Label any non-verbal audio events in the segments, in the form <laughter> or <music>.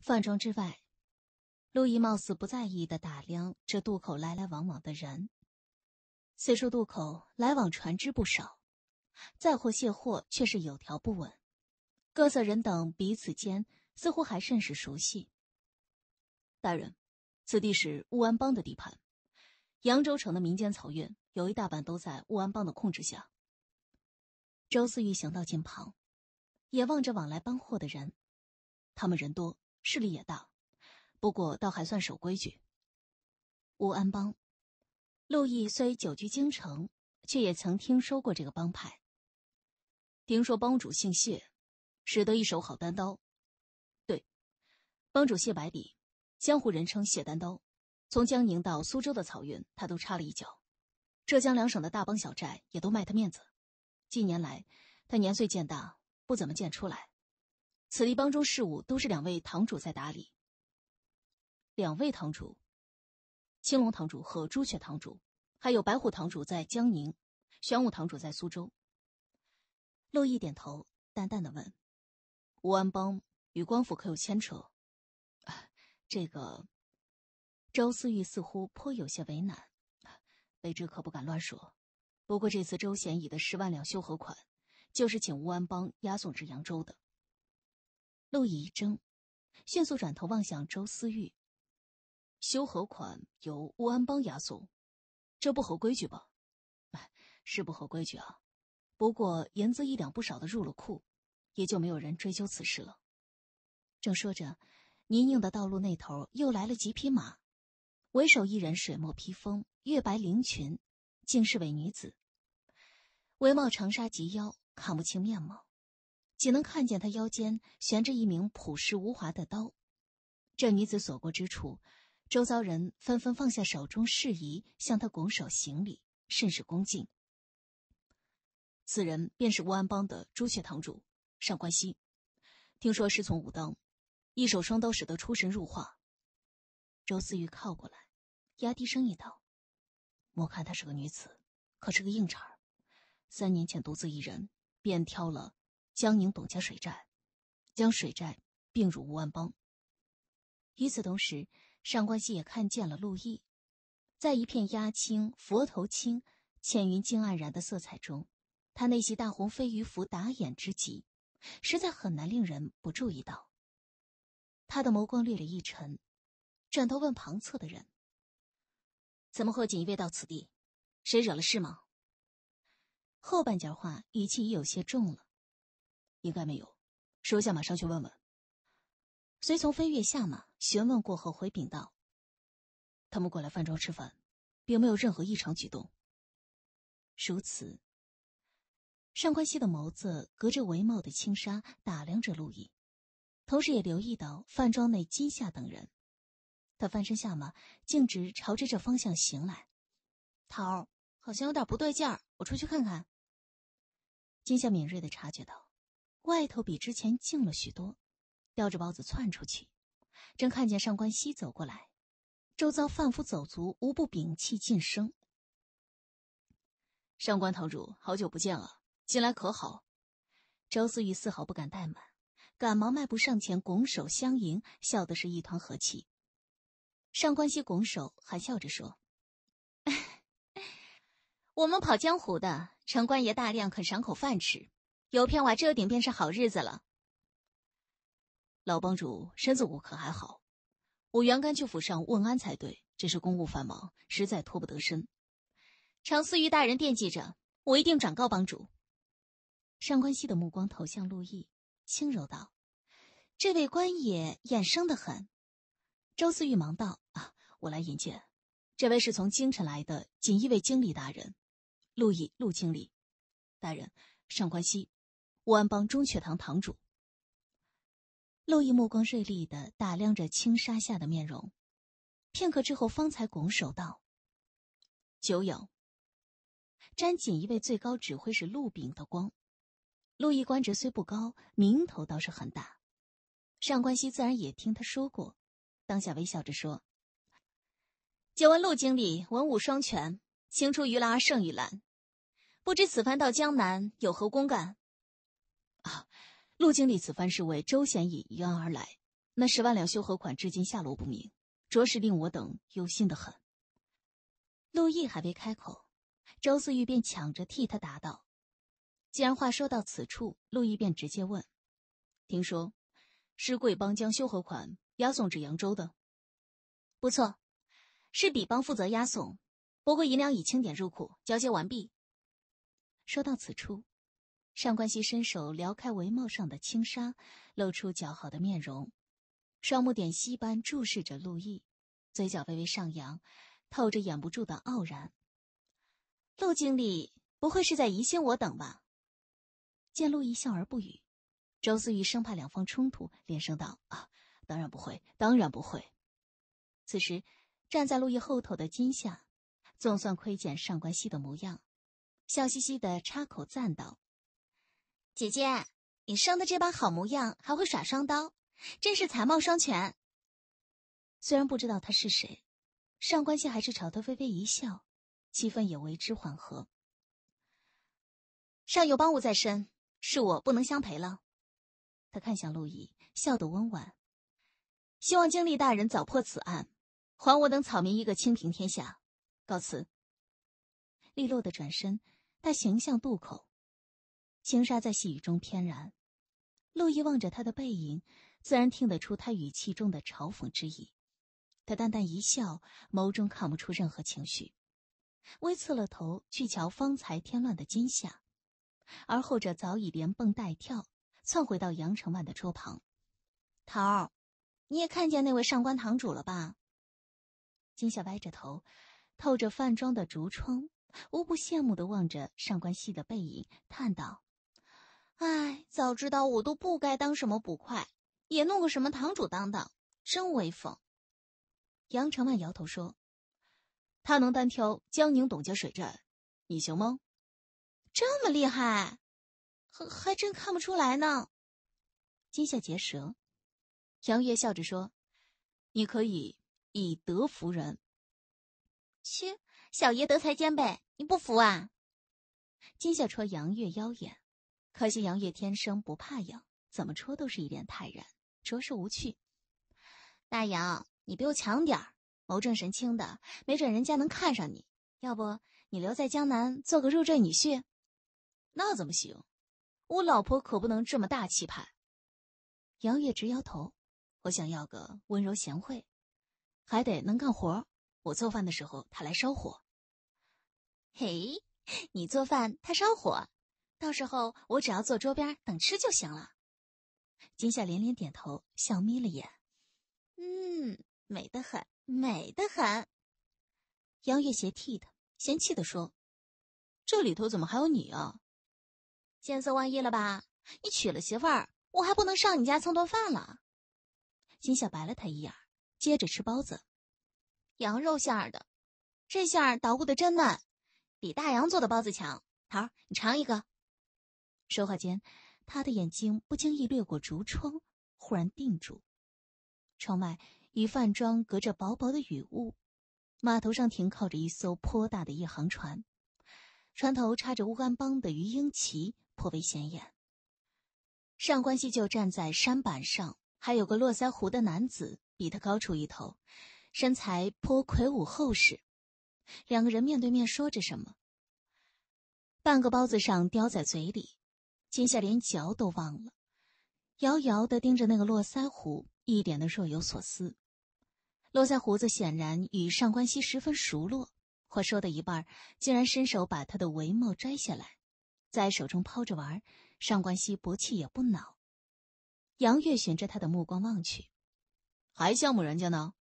饭庄之外，陆毅貌似不在意的打量这渡口来来往往的人。虽说渡口来往船只不少，载货卸货却是有条不紊。各色人等彼此间似乎还甚是熟悉。大人，此地是乌安帮的地盘，扬州城的民间漕运有一大半都在乌安帮的控制下。周四玉行到近旁，也望着往来搬货的人，他们人多。势力也大，不过倒还算守规矩。乌安帮，陆毅虽久居京城，却也曾听说过这个帮派。听说帮主姓谢，使得一手好单刀。对，帮主谢百里，江湖人称谢单刀。从江宁到苏州的漕运，他都插了一脚。浙江两省的大帮小寨也都卖他面子。近年来，他年岁渐大，不怎么见出来。此地帮中事务都是两位堂主在打理。两位堂主，青龙堂主和朱雀堂主，还有白虎堂主在江宁，玄武堂主在苏州。陆毅点头，淡淡的问：“吴安帮与官府可有牵扯？”啊，这个，周思玉似乎颇有些为难，卑职可不敢乱说。不过这次周显已的十万两修河款，就是请吴安帮押送至扬州的。陆毅一怔，迅速转头望向周思玉。修河款由乌安邦押送，这不合规矩吧？是不合规矩啊。不过银子一两不少的入了库，也就没有人追究此事了。正说着，泥泞的道路那头又来了几匹马，为首一人水墨披风，月白绫裙，竟是位女子，帷帽长纱及腰，看不清面貌。仅能看见他腰间悬着一名朴实无华的刀。这女子所过之处，周遭人纷纷放下手中事宜，向她拱手行礼，甚是恭敬。此人便是乌安帮的朱雀堂主上官熙。听说师从武当，一手双刀使得出神入化。周思玉靠过来，压低声音道：“莫看她是个女子，可是个硬茬儿。三年前独自一人，便挑了。”江宁董家水寨，将水寨并入吴安邦。与此同时，上官熙也看见了陆毅，在一片压青、佛头青、浅云静黯然的色彩中，他那袭大红飞鱼服打眼之极，实在很难令人不注意到。他的眸光略略一沉，转头问旁侧的人：“怎么会锦衣卫到此地？谁惹了事吗？”后半截话语气已有些重了。应该没有，属下，马上去问问。随从飞跃下马，询问过后回禀道：“他们过来饭庄吃饭，并没有任何异常举动。”如此，上官曦的眸子隔着帷帽的轻纱打量着陆毅，同时也留意到饭庄内金夏等人。他翻身下马，径直朝着这方向行来。桃儿，好像有点不对劲儿，我出去看看。金夏敏锐的察觉到。外头比之前静了许多，叼着包子窜出去，正看见上官熙走过来，周遭贩夫走卒无不屏气噤声。上官堂主，好久不见了，近来可好？周思雨丝毫不敢怠慢，赶忙迈步上前拱手相迎，笑得是一团和气。上官熙拱手，还笑着说：“ <laughs> 我们跑江湖的，城官爷大量肯赏口饭吃。”有片瓦遮顶便是好日子了。老帮主身子骨可还好？我元该去府上问安才对，只是公务繁忙，实在脱不得身。常思玉大人惦记着，我一定转告帮主。上官熙的目光投向陆毅，轻柔道：“这位官爷眼生的很。”周思玉忙道：“啊，我来引见，这位是从京城来的锦衣卫经理大人，陆毅，陆经理。大人，上官熙。”武安帮中阙堂堂主陆毅目光锐利的打量着轻纱下的面容，片刻之后方才拱手道：“久仰。”沾锦衣卫最高指挥是陆炳的光。陆毅官职虽不高，名头倒是很大。上官熙自然也听他说过，当下微笑着说：‘久闻陆经理文武双全，青出于蓝而胜于蓝，不知此番到江南有何公干？’”陆经理此番是为周显隐一案而来，那十万两修河款至今下落不明，着实令我等忧心的很。陆毅还未开口，周思玉便抢着替他答道：“既然话说到此处，陆毅便直接问：‘听说是贵帮将修河款押送至扬州的？’不错，是彼帮负责押送，不过银两已清点入库，交接完毕。”说到此处。上官曦伸手撩开帷帽上的轻纱，露出姣好的面容，双目点息般注视着陆毅，嘴角微微上扬，透着掩不住的傲然。陆经理不会是在疑心我等吧？见陆毅笑而不语，周思雨生怕两方冲突，连声道：“啊，当然不会，当然不会。”此时，站在陆毅后头的金夏总算窥见上官曦的模样，笑嘻嘻的插口赞道。姐姐，你生的这般好模样，还会耍双刀，真是才貌双全。虽然不知道他是谁，上官曦还是朝他微微一笑，气氛也为之缓和。上有邦务在身，是我不能相陪了。他看向陆绎，笑得温婉，希望经历大人早破此案，还我等草民一个清平天下。告辞。利落的转身，他行向渡口。轻纱在细雨中翩然，陆毅望着他的背影，自然听得出他语气中的嘲讽之意。他淡淡一笑，眸中看不出任何情绪，微侧了头去瞧方才添乱的金夏，而后者早已连蹦带跳，窜回到杨成万的桌旁。桃儿，你也看见那位上官堂主了吧？金夏歪着头，透着饭庄的竹窗，无不羡慕的望着上官熙的背影，叹道。唉，早知道我都不该当什么捕快，也弄个什么堂主当当，真威风。杨长万摇头说：“他能单挑江宁董家水寨，你行吗？”“这么厉害，还还真看不出来呢。”金夏结舌。杨月笑着说：“你可以以德服人。”“切，小爷德才兼备，你不服啊？”金夏戳杨月腰眼。可惜杨月天生不怕痒，怎么戳都是一脸泰然，着实无趣。大杨，你比我强点儿，谋正神清的，没准人家能看上你。要不你留在江南做个入赘女婿？那怎么行？我老婆可不能这么大气派。杨月直摇头，我想要个温柔贤惠，还得能干活。我做饭的时候，她来烧火。<laughs> 嘿，你做饭，她烧火。到时候我只要坐桌边等吃就行了。金夏连连点头，笑眯了眼：“嗯，美得很，美得很。”杨月斜替他嫌弃的说：“这里头怎么还有你啊？见色忘义了吧？你娶了媳妇儿，我还不能上你家蹭顿饭了？”金夏白了他一眼，接着吃包子，羊肉馅儿的，这馅儿捣鼓的真嫩，比大洋做的包子强。桃，你尝一个。说话间，他的眼睛不经意掠过竹窗，忽然定住。窗外与饭庄隔着薄薄的雨雾，码头上停靠着一艘颇大的夜航船，船头插着乌干邦的鱼鹰旗，颇为显眼。上官熙就站在山板上，还有个络腮胡的男子比他高出一头，身材颇魁梧厚实，两个人面对面说着什么。半个包子上叼在嘴里。今夏连嚼都忘了，遥遥的盯着那个络腮胡，一脸的若有所思。络腮胡子显然与上官熙十分熟络，话说到一半，竟然伸手把他的帷帽摘下来，在手中抛着玩。上官熙不气也不恼，杨月循着他的目光望去，还羡慕人家呢。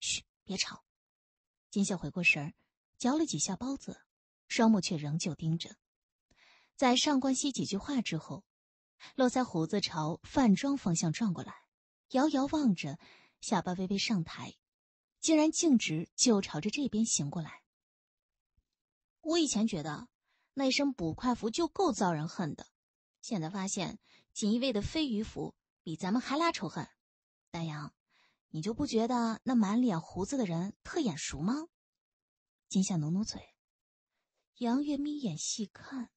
嘘，别吵。金夏回过神儿，嚼了几下包子，双目却仍旧盯着。在上官曦几句话之后，络腮胡子朝饭庄方向转过来，遥遥望着，下巴微微上抬，竟然径直就朝着这边行过来。我以前觉得那身捕快服就够遭人恨的，现在发现锦衣卫的飞鱼服比咱们还拉仇恨。丹阳，你就不觉得那满脸胡子的人特眼熟吗？金夏努努嘴，杨月眯眼细看。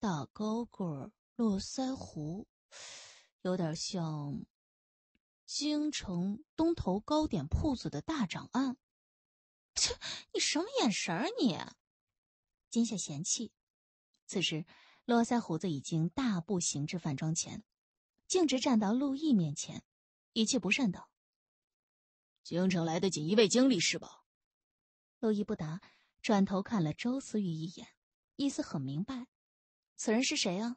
大高个儿，络腮胡，有点像京城东头糕点铺子的大掌案。切，你什么眼神儿？你金夏嫌弃。此时，络腮胡子已经大步行至饭庄前，径直站到陆毅面前，语气不善道：“京城来的锦衣卫经理是吧？”陆毅不答，转头看了周思雨一眼，意思很明白。此人是谁啊？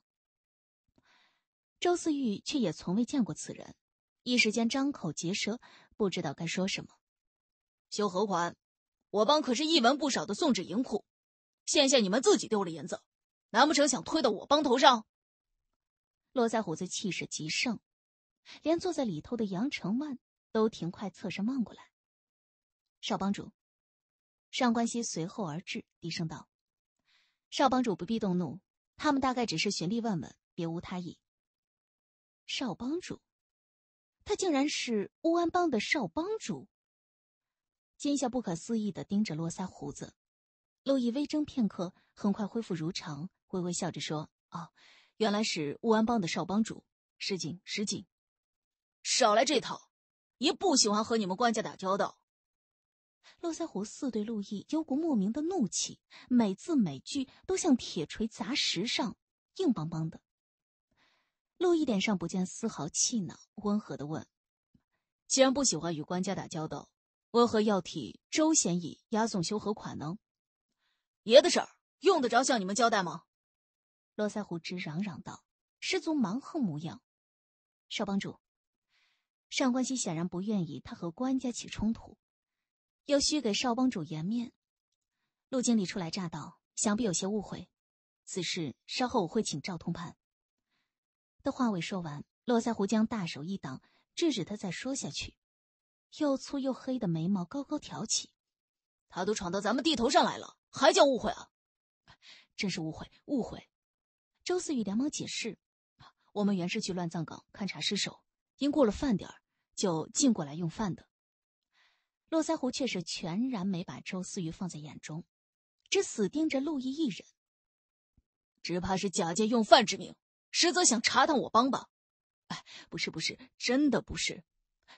周思玉却也从未见过此人，一时间张口结舌，不知道该说什么。修河款，我帮可是一文不少的送至银库，现下你们自己丢了银子，难不成想推到我帮头上？络腮胡子气势极盛，连坐在里头的杨成万都停快侧身望过来。少帮主，上官熙随后而至，低声道：“少帮主不必动怒。”他们大概只是寻例问问，别无他意。少帮主，他竟然是乌安帮的少帮主。金笑不可思议的盯着络腮胡子，陆毅微怔片刻，很快恢复如常，微微笑着说：“哦，原来是乌安帮的少帮主，失敬失敬，少来这套，爷不喜欢和你们官家打交道。”络腮胡似对陆毅有股莫名的怒气，每字每句都像铁锤砸石上，硬邦邦的。陆毅脸上不见丝毫气恼，温和的问：“既然不喜欢与官家打交道，为何要替周贤义押送修河款呢？”“爷的事儿用得着向你们交代吗？”络腮胡直嚷嚷道，十足蛮横模样。少帮主上官熙显然不愿意他和官家起冲突。又需给少帮主颜面，陆经理初来乍到，想必有些误会。此事稍后我会请赵通判。的话未说完，络腮胡将大手一挡，制止他再说下去。又粗又黑的眉毛高高挑起，他都闯到咱们地头上来了，还叫误会啊！真是误会，误会！周四雨连忙解释，我们原是去乱葬岗勘察尸首，因过了饭点就进过来用饭的。络腮胡却是全然没把周思雨放在眼中，只死盯着陆毅一人，只怕是假借用饭之名，实则想查探我帮吧。哎，不是不是，真的不是。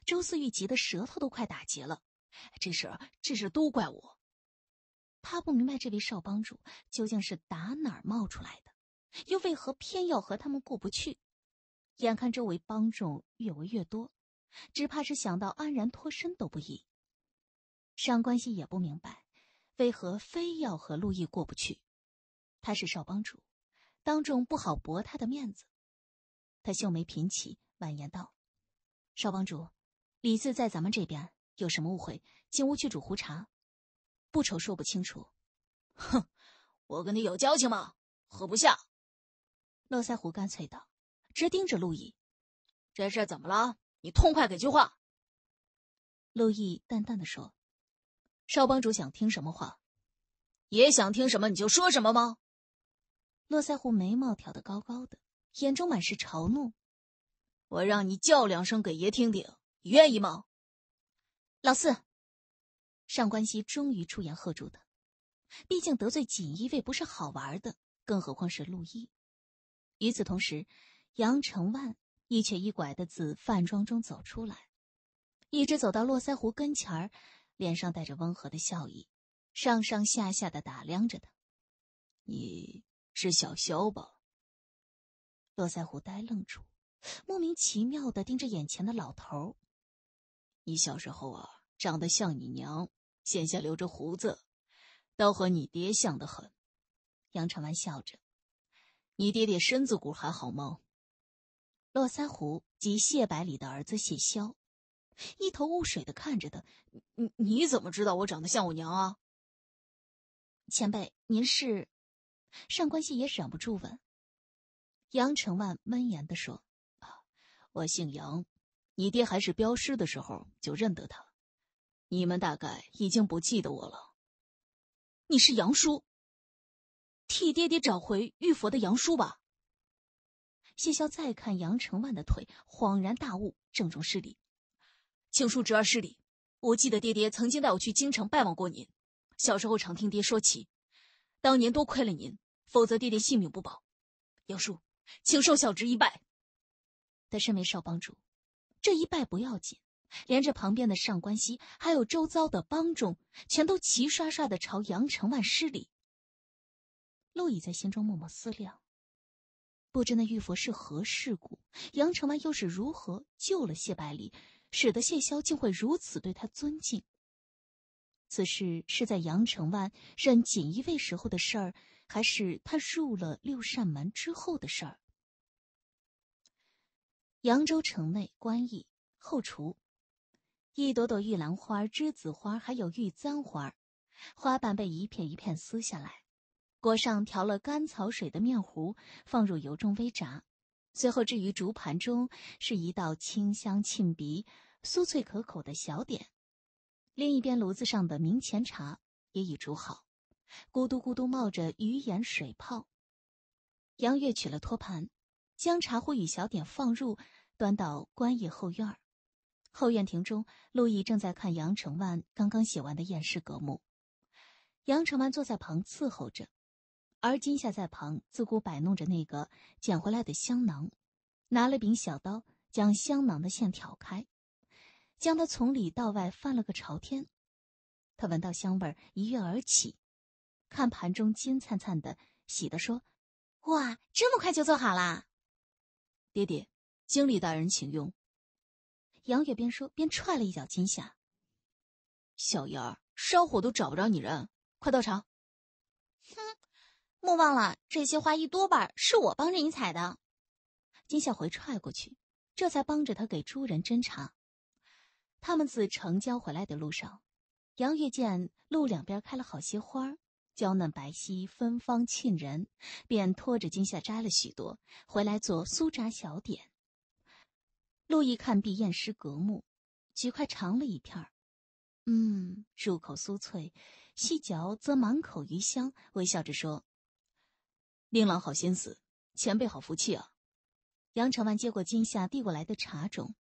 周思雨急得舌头都快打结了，这事这事都怪我。他不明白这位少帮主究竟是打哪儿冒出来的，又为何偏要和他们过不去？眼看周围帮众越围越多，只怕是想到安然脱身都不易。上官熙也不明白，为何非要和陆毅过不去。他是少帮主，当众不好驳他的面子。他秀眉颦起，婉言道：“少帮主，李四在咱们这边有什么误会？进屋去煮壶茶，不愁说不清楚。”哼，我跟你有交情吗？喝不下。络腮胡干脆道，直盯着陆毅：“这事怎么了？你痛快给句话。”陆毅淡淡的说。少帮主想听什么话，爷想听什么你就说什么吗？络腮胡眉毛挑得高高的，眼中满是嘲弄。我让你叫两声给爷听听，你愿意吗？老四，上官熙终于出言喝住他。毕竟得罪锦衣卫不是好玩的，更何况是陆毅。与此同时，杨成万一瘸一拐的自饭庄中走出来，一直走到络腮胡跟前儿。脸上带着温和的笑意，上上下下的打量着他。你是小肖吧？络腮胡呆愣住，莫名其妙的盯着眼前的老头。你小时候啊，长得像你娘，现下留着胡子，倒和你爹像得很。杨长安笑着：“你爹爹身子骨还好吗？”络腮胡即谢百里的儿子谢霄，一头雾水的看着他，你你怎么知道我长得像我娘啊？前辈，您是？上官曦也忍不住问。杨成万温言的说：“啊，我姓杨，你爹还是镖师的时候就认得他。你们大概已经不记得我了。你是杨叔，替爹爹找回玉佛的杨叔吧？”谢霄再看杨成万的腿，恍然大悟，郑重失礼。请恕侄儿失礼。我记得爹爹曾经带我去京城拜望过您。小时候常听爹说起，当年多亏了您，否则爹爹性命不保。杨叔，请受小侄一拜。他身为少帮主，这一拜不要紧，连着旁边的上官熙，还有周遭的帮众，全都齐刷刷的朝杨成万施礼。陆毅在心中默默思量，不知那玉佛是何事故，杨成万又是如何救了谢百里。使得谢霄竟会如此对他尊敬。此事是在杨城外任锦衣卫时候的事儿，还是他入了六扇门之后的事儿？扬州城内官驿后厨，一朵朵玉兰花、栀子花，还有玉簪花，花瓣被一片一片撕下来，裹上调了甘草水的面糊，放入油中微炸。最后置于竹盘中，是一道清香沁鼻、酥脆可口的小点。另一边炉子上的明前茶也已煮好，咕嘟咕嘟冒着鱼眼水泡。杨月取了托盘，将茶壶与小点放入，端到官爷后院儿。后院亭中，陆绎正在看杨承万刚刚写完的《验尸格目》，杨承万坐在旁伺候着。而金夏在旁自顾摆弄着那个捡回来的香囊，拿了柄小刀将香囊的线挑开，将它从里到外翻了个朝天。他闻到香味一跃而起，看盘中金灿灿的，喜的说：“哇，这么快就做好啦！”爹爹，经理大人，请用。杨月边说边踹了一脚金夏。小燕儿烧火都找不着你人，快倒茶。哼。莫忘了，这些花一多半是我帮着你采的。金夏回踹过去，这才帮着他给诸人斟茶。他们自城郊回来的路上，杨月见路两边开了好些花娇嫩白皙，芬芳沁人，便拖着金夏摘了许多回来做酥炸小点。陆毅看毕，验尸格目，取块尝了一片嗯，入口酥脆，细嚼则满口余香，微笑着说。令郎好心思，前辈好福气啊！杨长万接过金夏递过来的茶盅，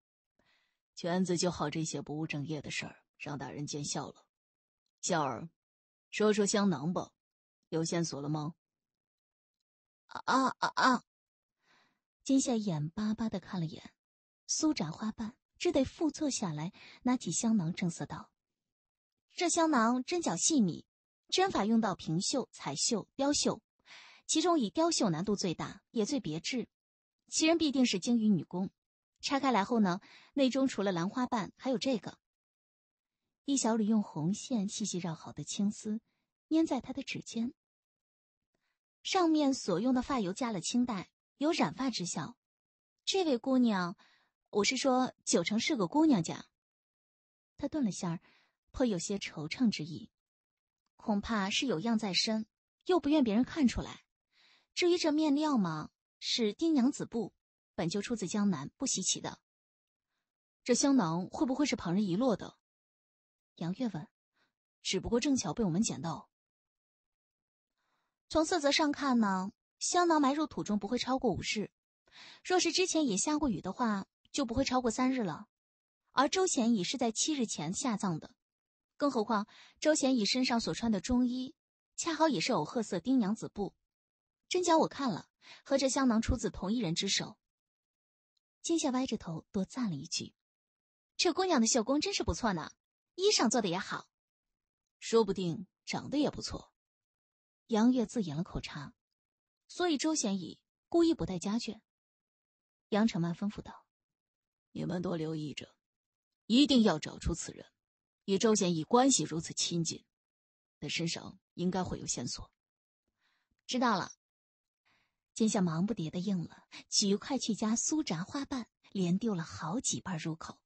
犬子就好这些不务正业的事儿，让大人见笑了。笑儿，说说香囊吧，有线索了吗？啊啊啊！金夏眼巴巴的看了眼，苏眨花瓣，只得复坐下来，拿起香囊，正色道：“这香囊针脚细密，针法用到平绣、彩绣、雕绣。”其中以雕绣难度最大，也最别致，其人必定是精于女工。拆开来后呢，内中除了兰花瓣，还有这个一小缕用红线细细绕好的青丝，粘在她的指尖。上面所用的发油加了青黛，有染发之效。这位姑娘，我是说九成是个姑娘家。他顿了下儿，颇有些惆怅之意，恐怕是有恙在身，又不愿别人看出来。至于这面料嘛，是丁娘子布，本就出自江南，不稀奇的。这香囊会不会是旁人遗落的？杨月问。只不过正巧被我们捡到。从色泽上看呢，香囊埋入土中不会超过五日。若是之前也下过雨的话，就不会超过三日了。而周显已是在七日前下葬的，更何况周显已身上所穿的中衣，恰好也是藕褐色丁娘子布。针脚我看了，和这香囊出自同一人之手。金夏歪着头多赞了一句：“这姑娘的绣工真是不错呢，衣裳做的也好，说不定长得也不错。”杨月自饮了口茶，所以周显已故意不带家眷。杨承万吩咐道：“你们多留意着，一定要找出此人。与周显已关系如此亲近，他身上应该会有线索。”知道了。金夏忙不迭的应了，一块去夹酥炸花瓣，连丢了好几瓣入口，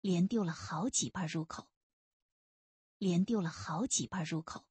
连丢了好几瓣入口，连丢了好几瓣入口。